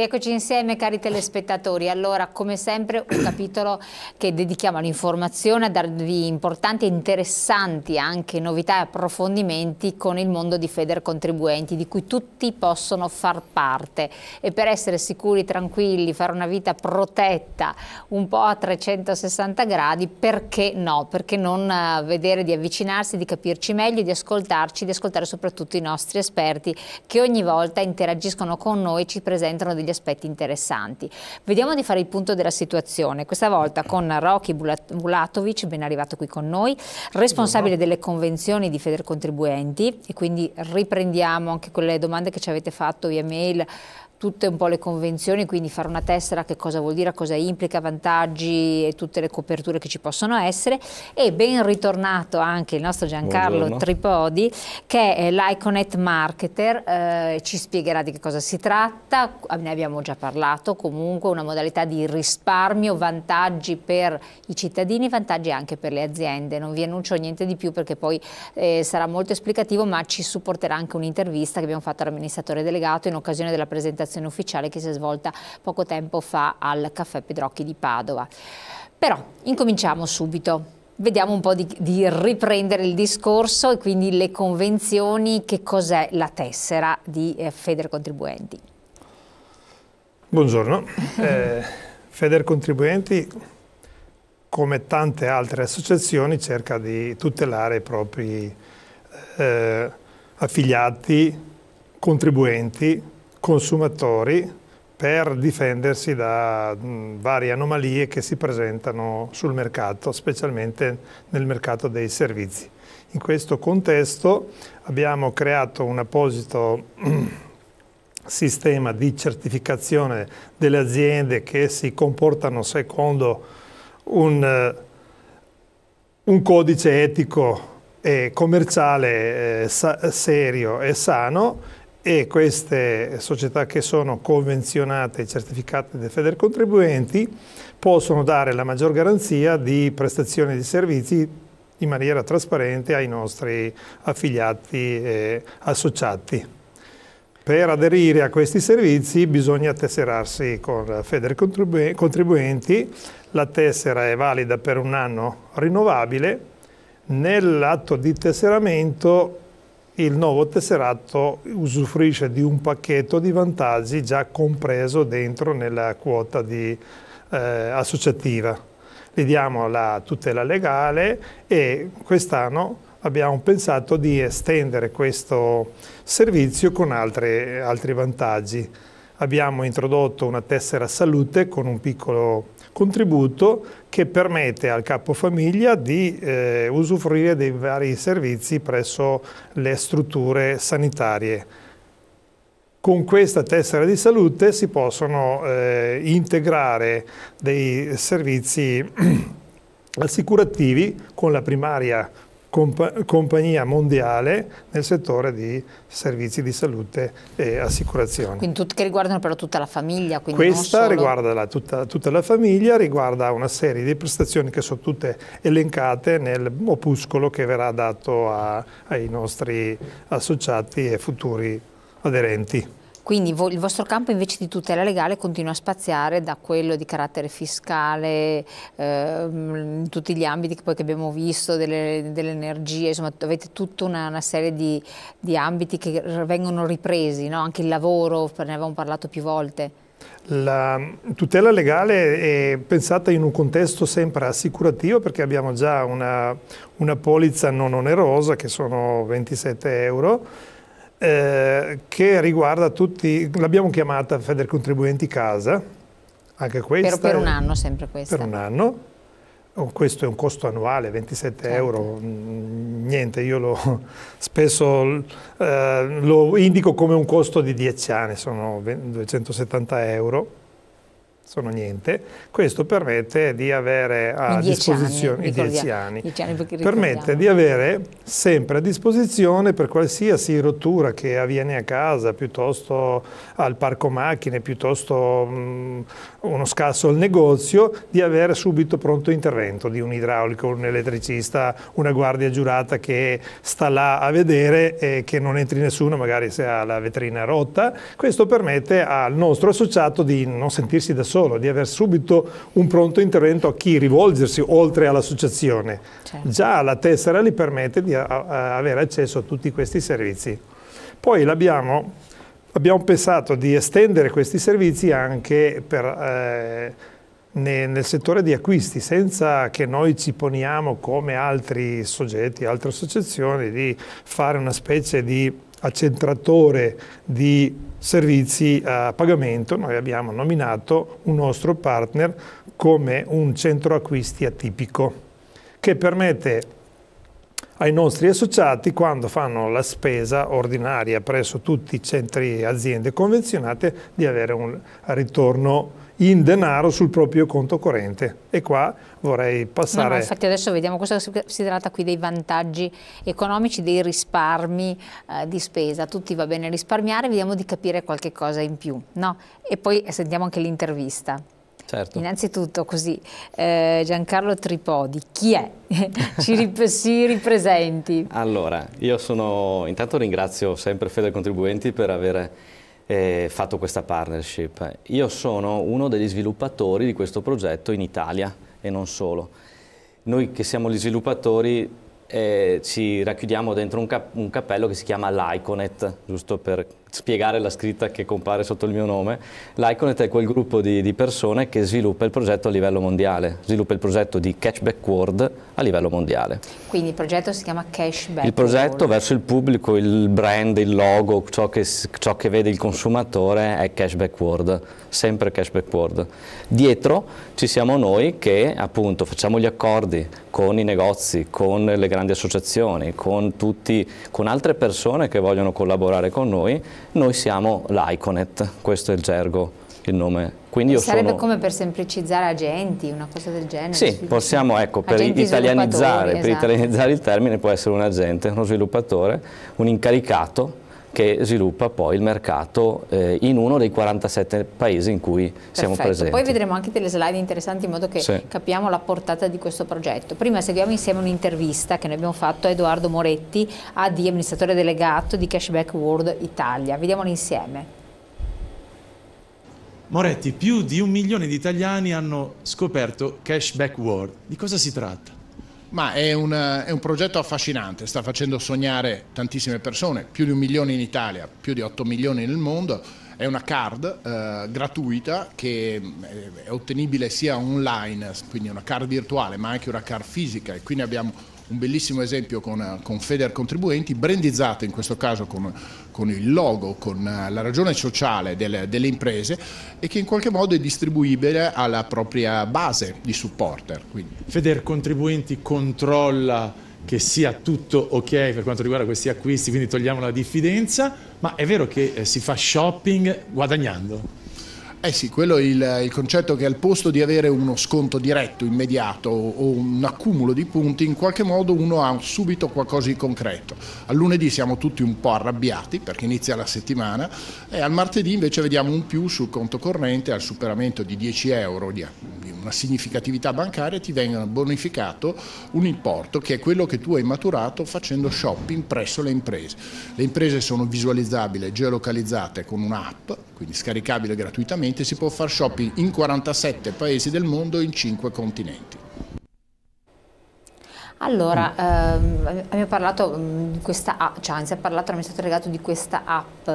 Rieccoci insieme cari telespettatori, allora come sempre un capitolo che dedichiamo all'informazione, a darvi importanti e interessanti anche novità e approfondimenti con il mondo di Feder Contribuenti di cui tutti possono far parte e per essere sicuri, tranquilli, fare una vita protetta un po' a 360 gradi, perché no? Perché non eh, vedere di avvicinarsi, di capirci meglio, di ascoltarci, di ascoltare soprattutto i nostri esperti che ogni volta interagiscono con noi, e ci presentano degli degli aspetti interessanti. Vediamo di fare il punto della situazione, questa volta con Rocky Bulatovic, ben arrivato qui con noi, responsabile delle convenzioni di Federcontribuenti e quindi riprendiamo anche quelle domande che ci avete fatto via mail tutte un po' le convenzioni, quindi fare una tessera che cosa vuol dire, cosa implica, vantaggi e tutte le coperture che ci possono essere e ben ritornato anche il nostro Giancarlo Buongiorno. Tripodi che è l'Iconet Marketer, eh, ci spiegherà di che cosa si tratta, ne abbiamo già parlato, comunque una modalità di risparmio, vantaggi per i cittadini, vantaggi anche per le aziende, non vi annuncio niente di più perché poi eh, sarà molto esplicativo ma ci supporterà anche un'intervista che abbiamo fatto all'amministratore delegato in occasione della presentazione presentazione ufficiale che si è svolta poco tempo fa al Caffè Pedrocchi di Padova. Però incominciamo subito. Vediamo un po' di, di, riprendere il discorso e quindi le convenzioni, che cos'è la tessera di eh, Feder Contribuenti. Buongiorno, eh, Feder Contribuenti come tante altre associazioni cerca di tutelare i propri eh, affiliati, contribuenti consumatori per difendersi da mh, varie anomalie che si presentano sul mercato, specialmente nel mercato dei servizi. In questo contesto abbiamo creato un apposito sistema di certificazione delle aziende che si comportano secondo un, un codice etico e commerciale eh, serio e sano e queste società che sono convenzionate e certificate dai contribuenti possono dare la maggior garanzia di prestazione di servizi in maniera trasparente ai nostri affiliati e associati. Per aderire a questi servizi bisogna tesserarsi con contribuenti, la tessera è valida per un anno rinnovabile, nell'atto di tesseramento il nuovo tesserato usufruisce di un pacchetto di vantaggi già compreso dentro nella quota di, eh, associativa. Gli diamo la tutela legale e quest'anno abbiamo pensato di estendere questo servizio con altre, altri vantaggi. Abbiamo introdotto una tessera salute con un piccolo contributo che permette al capofamiglia di eh, usufruire dei vari servizi presso le strutture sanitarie. Con questa tessera di salute si possono eh, integrare dei servizi assicurativi con la primaria compa compagnia mondiale nel settore di servizi di salute e assicurazione. Quindi che riguardano però tutta la famiglia? Questa solo... riguarda la, tutta, tutta, la famiglia, riguarda una serie di prestazioni che sono tutte elencate nel opuscolo che verrà dato a, ai nostri associati e futuri aderenti. Quindi il vostro campo invece di tutela legale continua a spaziare da quello di carattere fiscale, eh, in tutti gli ambiti che poi che abbiamo visto, delle, energie, insomma avete tutta una, una serie di, di, ambiti che vengono ripresi, no? anche il lavoro, ne avevamo parlato più volte. La tutela legale è pensata in un contesto sempre assicurativo perché abbiamo già una, una polizza non onerosa che sono 27 euro eh, che riguarda tutti, l'abbiamo chiamata Federcontribuenti Casa, anche questa. Però per un anno sempre questa. Per un anno, oh, questo è un costo annuale, 27 certo. euro, mm, niente, io lo, spesso eh, lo indico come un costo di 10 anni, sono 270 euro sono niente, questo permette di avere a dieci disposizione anni, 10 anni, dieci anni permette di avere sempre a disposizione per qualsiasi rottura che avviene a casa, piuttosto al parco macchine, piuttosto mh, mm, uno scasso al negozio, di avere subito pronto intervento di un idraulico, un elettricista, una guardia giurata che sta là a vedere e che non entri nessuno, magari se ha la vetrina rotta. Questo permette al nostro associato di non sentirsi da solo solo, di avere subito un pronto intervento a chi rivolgersi oltre all'associazione. Certo. Già la tessera gli permette di a, a avere accesso a tutti questi servizi. Poi abbiamo pensato di estendere questi servizi anche per... Eh, nel settore di acquisti, senza che noi ci poniamo come altri soggetti, altre associazioni, di fare una specie di accentratore di servizi a pagamento, noi abbiamo nominato un nostro partner come un centro acquisti atipico che permette ai nostri associati quando fanno la spesa ordinaria presso tutti i centri aziende convenzionate di avere un ritorno in denaro sul proprio conto corrente. E qua vorrei passare... No, no, infatti adesso vediamo cosa si tratta qui dei vantaggi economici, dei risparmi eh, di spesa. tutti va bene risparmiare, vediamo di capire qualche cosa in più. No? E poi sentiamo anche l'intervista. Certo. Innanzitutto così, eh, Giancarlo Tripodi, chi è? Ci rip si ripresenti. Allora, io sono, intanto ringrazio sempre Fede Contribuenti per aver eh, fatto questa partnership. Io sono uno degli sviluppatori di questo progetto in Italia e non solo. Noi che siamo gli sviluppatori eh, ci racchiudiamo dentro un, cap un cappello che si chiama l'Iconet, giusto per spiegare la scritta che compare sotto il mio nome, l'Iconet è quel gruppo di, di, persone che sviluppa il progetto a livello mondiale, sviluppa il progetto di Cashback World a livello mondiale. Quindi il progetto si chiama Cashback Il progetto World. verso il pubblico, il brand, il logo, ciò che, ciò che vede il consumatore è Cashback World, sempre Cashback World. Dietro ci siamo noi che appunto facciamo gli accordi con i negozi, con le grandi associazioni, con, tutti, con altre persone che vogliono collaborare con noi noi siamo l'Iconet, questo è il gergo, il nome quindi sarebbe sono... come per semplicizzare agenti, una cosa del genere? Sì, possiamo, ecco, per italianizzare, esatto. per italianizzare, il termine può essere un agente, uno sviluppatore, un incaricato che sviluppa poi il mercato eh, in uno dei 47 paesi in cui Perfetto. siamo presenti. Poi vedremo anche delle slide interessanti in modo che sì. capiamo la portata di questo progetto. Prima seguiamo insieme un'intervista che noi abbiamo fatto a Edoardo Moretti, AD amministratore delegato di Cashback World Italia. Vediamolo insieme. Moretti, più di un milione di italiani hanno scoperto Cashback World. Di cosa si tratta? Ma è un, è un, progetto affascinante, sta facendo sognare tantissime persone, più di un milione in Italia, più di 8 milioni nel mondo. È una card eh, gratuita che eh, è ottenibile sia online, quindi una card virtuale, ma anche una card fisica e quindi abbiamo un bellissimo esempio con, eh, con Feder Contribuenti, brandizzato in questo caso con, con il logo, con eh, la ragione sociale delle, delle, imprese e che in qualche modo è distribuibile alla propria base di supporter. Quindi. Feder Contribuenti controlla che sia tutto ok per quanto riguarda questi acquisti, quindi togliamo la diffidenza, ma è vero che eh, si fa shopping guadagnando? Eh sì, quello è il, il, concetto che al posto di avere uno sconto diretto, immediato o un accumulo di punti, in qualche modo uno ha subito qualcosa di concreto. Al lunedì siamo tutti un po' arrabbiati perché inizia la settimana e al martedì invece vediamo un più sul conto corrente al superamento di 10 euro di una significatività bancaria ti venga bonificato un importo che è quello che tu hai maturato facendo shopping presso le imprese. Le imprese sono visualizzabili, geolocalizzate con un'app quindi scaricabile gratuitamente, si può fare shopping in 47 paesi del mondo in 5 continenti. Allora, ehm, abbiamo parlato mm, di questa app, cioè anzi ha parlato l'amministratore legato di questa app.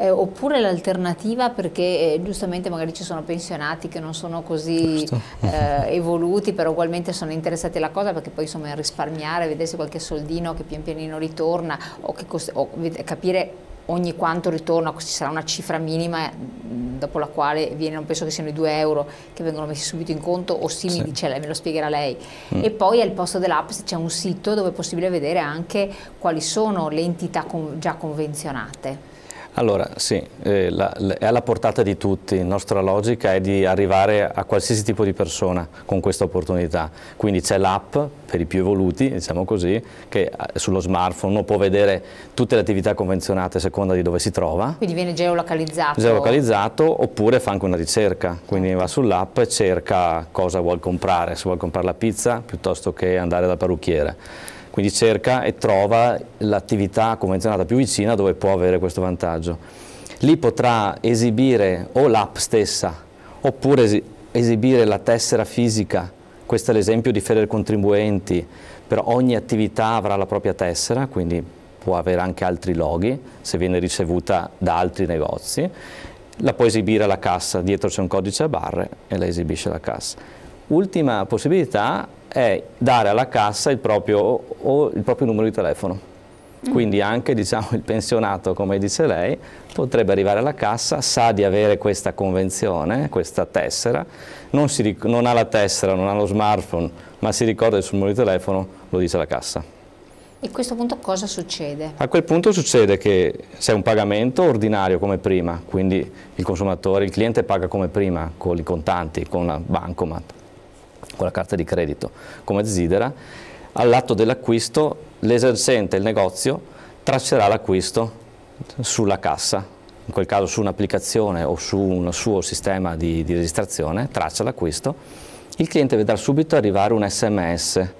Eh, oppure l'alternativa perché eh, giustamente magari ci sono pensionati che non sono così eh, evoluti però ugualmente sono interessati alla cosa perché poi insomma risparmiare, vedersi qualche soldino che pian pianino ritorna o, o capire ogni quanto ritorno ci sarà una cifra minima eh, dopo la quale viene, non penso che siano i 2 euro che vengono messi subito in conto o simili, sì. Mi me lo spiegherà lei. Mm. E poi al posto dell'app c'è un sito dove è possibile vedere anche quali sono le entità con, già convenzionate. Allora sì, eh, la, la, è alla portata di tutti, la nostra logica è di arrivare a qualsiasi tipo di persona con questa opportunità, quindi c'è l'app per i più evoluti, diciamo così, che eh, sullo smartphone uno può vedere tutte le attività convenzionate a seconda di dove si trova. Quindi viene geolocalizzato? Geolocalizzato oppure fa anche una ricerca, quindi va sull'app e cerca cosa vuol comprare, se vuol comprare la pizza piuttosto che andare dal parrucchiere quindi cerca e trova l'attività convenzionata più vicina dove può avere questo vantaggio. Lì potrà esibire o l'app stessa oppure esibire la tessera fisica, questo è l'esempio di Feder Contribuenti, però ogni attività avrà la propria tessera, quindi può avere anche altri loghi se viene ricevuta da altri negozi, la può esibire alla cassa, dietro c'è un codice a barre e la esibisce alla cassa. Ultima possibilità è dare alla cassa il proprio, il proprio numero di telefono. Mm. Quindi anche diciamo, il pensionato, come dice lei, potrebbe arrivare alla cassa, sa di avere questa convenzione, questa tessera, non, si, non ha la tessera, non ha lo smartphone, ma si ricorda il suo numero di telefono, lo dice alla cassa. E a questo punto cosa succede? A quel punto succede che c'è un pagamento ordinario come prima, quindi il consumatore, il cliente paga come prima con i contanti, con la bancomat con la carta di credito come desidera, all'atto dell'acquisto l'esercente, il negozio, traccerà l'acquisto sulla cassa, in quel caso su un'applicazione o su un suo sistema di, di registrazione, traccia l'acquisto, il cliente vedrà subito arrivare un sms.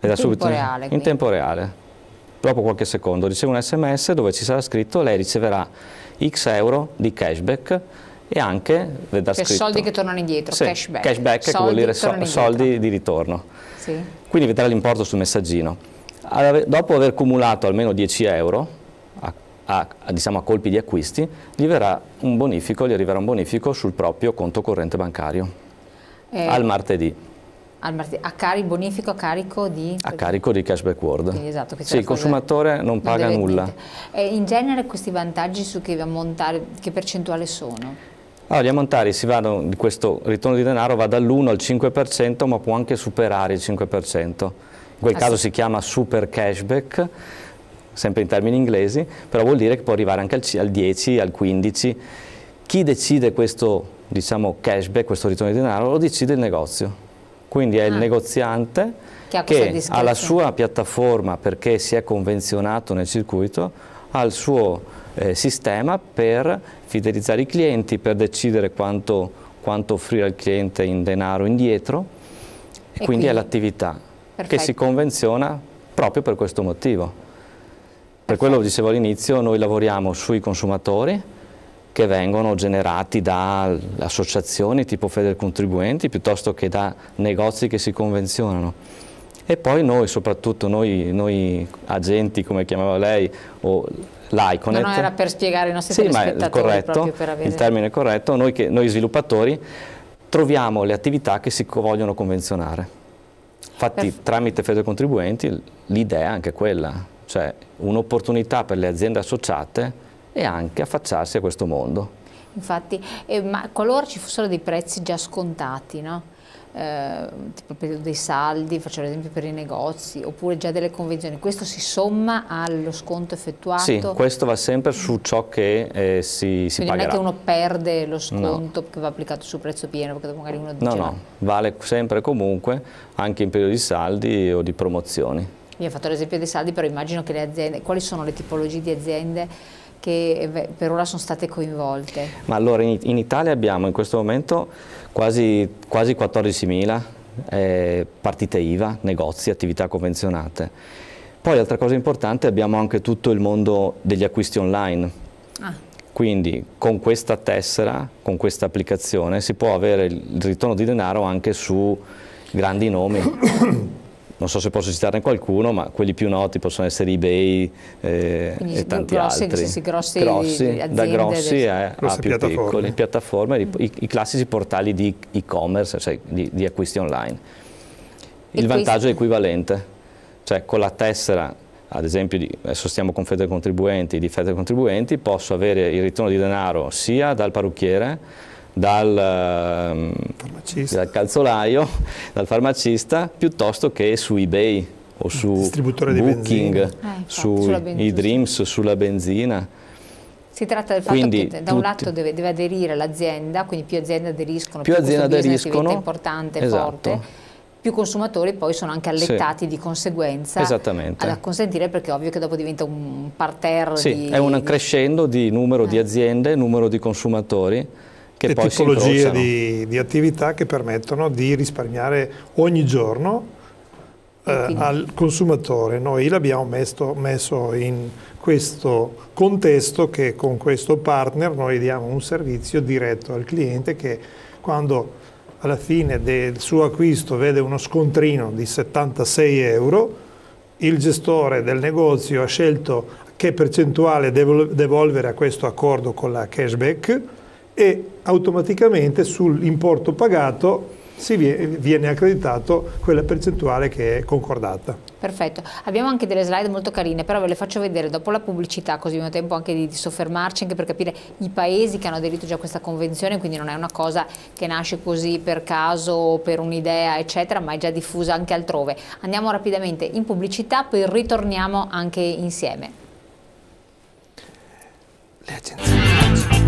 Vedrà in tempo reale. In tempo reale. Dopo qualche secondo riceve un sms dove ci sarà scritto lei riceverà x euro di cashback e anche vedrà cioè, scritto. soldi che tornano indietro, sì, cashback. Cashback soldi che vuol dire so, soldi di ritorno. Sì. Quindi vedrà l'importo sul messaggino. Allora, dopo aver cumulato almeno 10 euro, a, a, a, diciamo a colpi di acquisti, gli, verrà un bonifico, gli arriverà un bonifico sul proprio conto corrente bancario. Eh, al martedì. Al martedì. A carico bonifico a carico di? A carico di Cashback World. esatto, sì, il consumatore non, non paga nulla. E in genere questi vantaggi su che, montare, che percentuale sono? Allora, gli ammontari vanno, di questo ritorno di denaro va dall'1 al 5% ma può anche superare il 5%, in quel ah, caso sì. si chiama super cashback, sempre in termini inglesi, però vuol dire che può arrivare anche al, al 10, al 15. Chi decide questo diciamo, cashback, questo ritorno di denaro, lo decide il negozio. Quindi è ah. il negoziante che, che ha la sua piattaforma perché si è convenzionato nel circuito, ha il suo eh, sistema per fidelizzare i clienti, per decidere quanto, quanto offrire al cliente in denaro indietro e, e quindi è l'attività che si convenziona proprio per questo motivo. Perfetto. Per quello che dicevo all'inizio, noi lavoriamo sui consumatori che vengono generati da associazioni tipo Contribuenti piuttosto che da negozi che si convenzionano. E poi noi, soprattutto noi, noi agenti, come chiamava lei, o l'Iconet. No, no, era per spiegare i nostri sì, telespettatori ma è corretto, avere... il termine è corretto, noi, che, noi sviluppatori troviamo le attività che si vogliono convenzionare. Infatti per... tramite Fede Contribuenti l'idea è anche quella, cioè un'opportunità per le aziende associate e anche affacciarsi a questo mondo. Infatti, eh, ma qualora ci fossero dei prezzi già scontati, no? eh, tipo dei saldi, faccio l'esempio per i negozi, oppure già delle convenzioni, questo si somma allo sconto effettuato? Sì, questo va sempre su ciò che eh, si, si Quindi pagherà. Quindi non è che uno perde lo sconto no. che va applicato sul prezzo pieno, perché magari uno dice... No, no, vale sempre comunque, anche in periodo di saldi o di promozioni. Mi ha fatto l'esempio dei saldi, però immagino che le aziende, quali sono le tipologie di aziende che eh, per ora sono state coinvolte? Ma allora in, Italia abbiamo in questo momento quasi, quasi 14.000 eh, partite IVA, negozi, attività convenzionate. Poi altra cosa importante abbiamo anche tutto il mondo degli acquisti online. Ah. Quindi con questa tessera, con questa applicazione si può avere il ritorno di denaro anche su grandi nomi. non so se posso citarne qualcuno, ma quelli più noti possono essere eBay eh, e tanti grossi, altri. Grossi, grossi, grossi da grossi del... eh, a più piattaforme. piccoli, piattaforme, mm. i, i, classici portali di e-commerce, cioè di, di, acquisti online. Il e vantaggio questo... è equivalente, cioè con la tessera, ad esempio, di, adesso stiamo con contribuenti, di contribuenti, posso avere il ritorno di denaro sia dal parrucchiere, dal, dal calzolaio, dal farmacista, piuttosto che su eBay o su Booking, eh, sui Dreams, sulla benzina. Si tratta del fatto quindi, che da un lato deve, deve aderire l'azienda, quindi più aziende aderiscono, più, più aziende aderiscono, importante, esatto. forte, più consumatori poi sono anche allettati sì. di conseguenza esattamente. ad acconsentire perché è ovvio che dopo diventa un parterre sì, di, è un crescendo di numero eh. di aziende, numero di consumatori che le tipologie di, di, attività che permettono di risparmiare ogni giorno eh, al consumatore. Noi l'abbiamo messo, messo in questo contesto che con questo partner noi diamo un servizio diretto al cliente che quando alla fine del suo acquisto vede uno scontrino di 76 euro, il gestore del negozio ha scelto che percentuale devolvere a questo accordo con la cashback, e automaticamente sull'importo pagato si viene accreditato quella percentuale che è concordata. Perfetto, abbiamo anche delle slide molto carine, però ve le faccio vedere dopo la pubblicità, così abbiamo tempo anche di, soffermarci, anche per capire i paesi che hanno aderito già a questa convenzione, quindi non è una cosa che nasce così per caso, o per un'idea, eccetera, ma è già diffusa anche altrove. Andiamo rapidamente in pubblicità, poi ritorniamo anche insieme. Le agenzie.